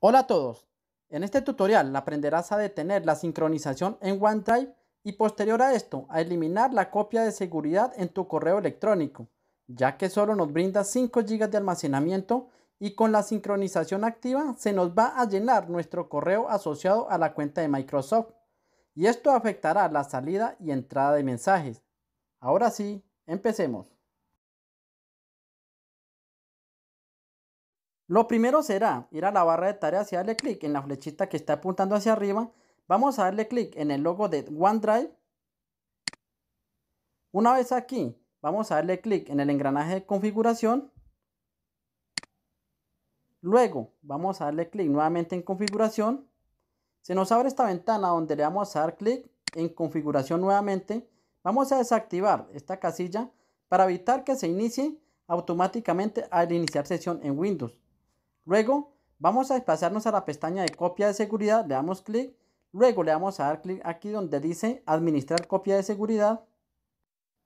Hola a todos, en este tutorial aprenderás a detener la sincronización en OneDrive y posterior a esto a eliminar la copia de seguridad en tu correo electrónico, ya que solo nos brinda 5 GB de almacenamiento y con la sincronización activa se nos va a llenar nuestro correo asociado a la cuenta de Microsoft y esto afectará la salida y entrada de mensajes. Ahora sí, empecemos. Lo primero será ir a la barra de tareas y darle clic en la flechita que está apuntando hacia arriba. Vamos a darle clic en el logo de OneDrive. Una vez aquí, vamos a darle clic en el engranaje de configuración. Luego, vamos a darle clic nuevamente en configuración. Se nos abre esta ventana donde le vamos a dar clic en configuración nuevamente. Vamos a desactivar esta casilla para evitar que se inicie automáticamente al iniciar sesión en Windows. Luego vamos a desplazarnos a la pestaña de copia de seguridad, le damos clic, luego le vamos a dar clic aquí donde dice administrar copia de seguridad.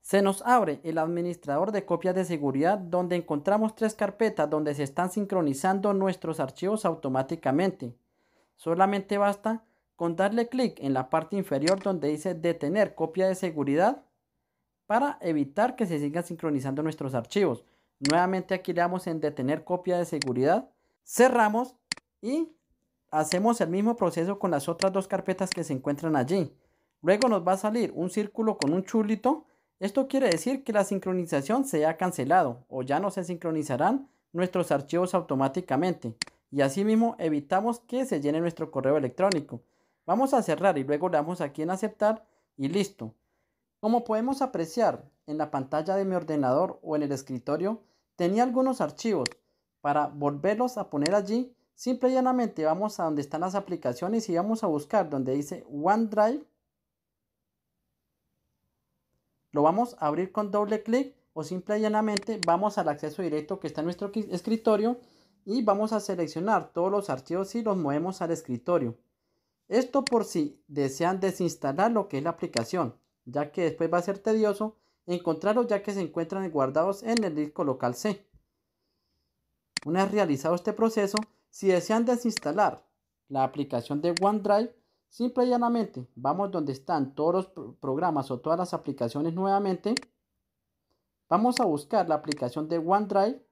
Se nos abre el administrador de copias de seguridad donde encontramos tres carpetas donde se están sincronizando nuestros archivos automáticamente. Solamente basta con darle clic en la parte inferior donde dice detener copia de seguridad para evitar que se sigan sincronizando nuestros archivos. Nuevamente aquí le damos en detener copia de seguridad cerramos y hacemos el mismo proceso con las otras dos carpetas que se encuentran allí. Luego nos va a salir un círculo con un chulito. Esto quiere decir que la sincronización se ha cancelado o ya no se sincronizarán nuestros archivos automáticamente. Y así mismo evitamos que se llene nuestro correo electrónico. Vamos a cerrar y luego le damos aquí en aceptar y listo. Como podemos apreciar en la pantalla de mi ordenador o en el escritorio, tenía algunos archivos, para volverlos a poner allí, simple y llanamente vamos a donde están las aplicaciones y vamos a buscar donde dice OneDrive. Lo vamos a abrir con doble clic o simple y llanamente vamos al acceso directo que está en nuestro escritorio y vamos a seleccionar todos los archivos y los movemos al escritorio. Esto por si desean desinstalar lo que es la aplicación, ya que después va a ser tedioso encontrarlos ya que se encuentran guardados en el disco local C. Una vez realizado este proceso, si desean desinstalar la aplicación de OneDrive, simple y llanamente vamos donde están todos los programas o todas las aplicaciones nuevamente. Vamos a buscar la aplicación de OneDrive.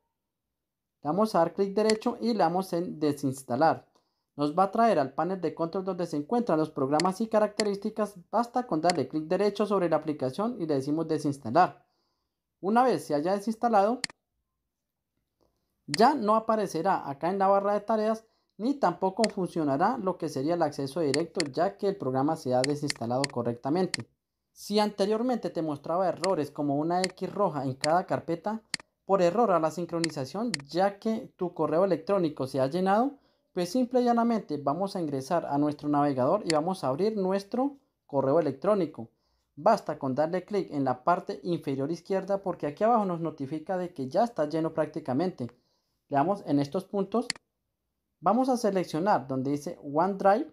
vamos a dar clic derecho y le damos en desinstalar. Nos va a traer al panel de control donde se encuentran los programas y características. Basta con darle clic derecho sobre la aplicación y le decimos desinstalar. Una vez se haya desinstalado, ya no aparecerá acá en la barra de tareas ni tampoco funcionará lo que sería el acceso directo ya que el programa se ha desinstalado correctamente. Si anteriormente te mostraba errores como una X roja en cada carpeta, por error a la sincronización ya que tu correo electrónico se ha llenado, pues simple y llanamente vamos a ingresar a nuestro navegador y vamos a abrir nuestro correo electrónico. Basta con darle clic en la parte inferior izquierda porque aquí abajo nos notifica de que ya está lleno prácticamente. Le damos en estos puntos. Vamos a seleccionar donde dice OneDrive.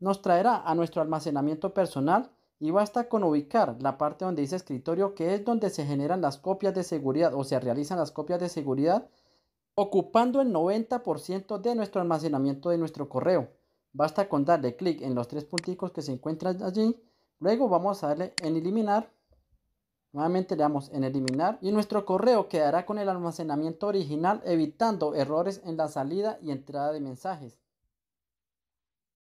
Nos traerá a nuestro almacenamiento personal y basta con ubicar la parte donde dice escritorio que es donde se generan las copias de seguridad o se realizan las copias de seguridad ocupando el 90% de nuestro almacenamiento de nuestro correo. Basta con darle clic en los tres punticos que se encuentran allí. Luego vamos a darle en eliminar Nuevamente le damos en eliminar y nuestro correo quedará con el almacenamiento original evitando errores en la salida y entrada de mensajes.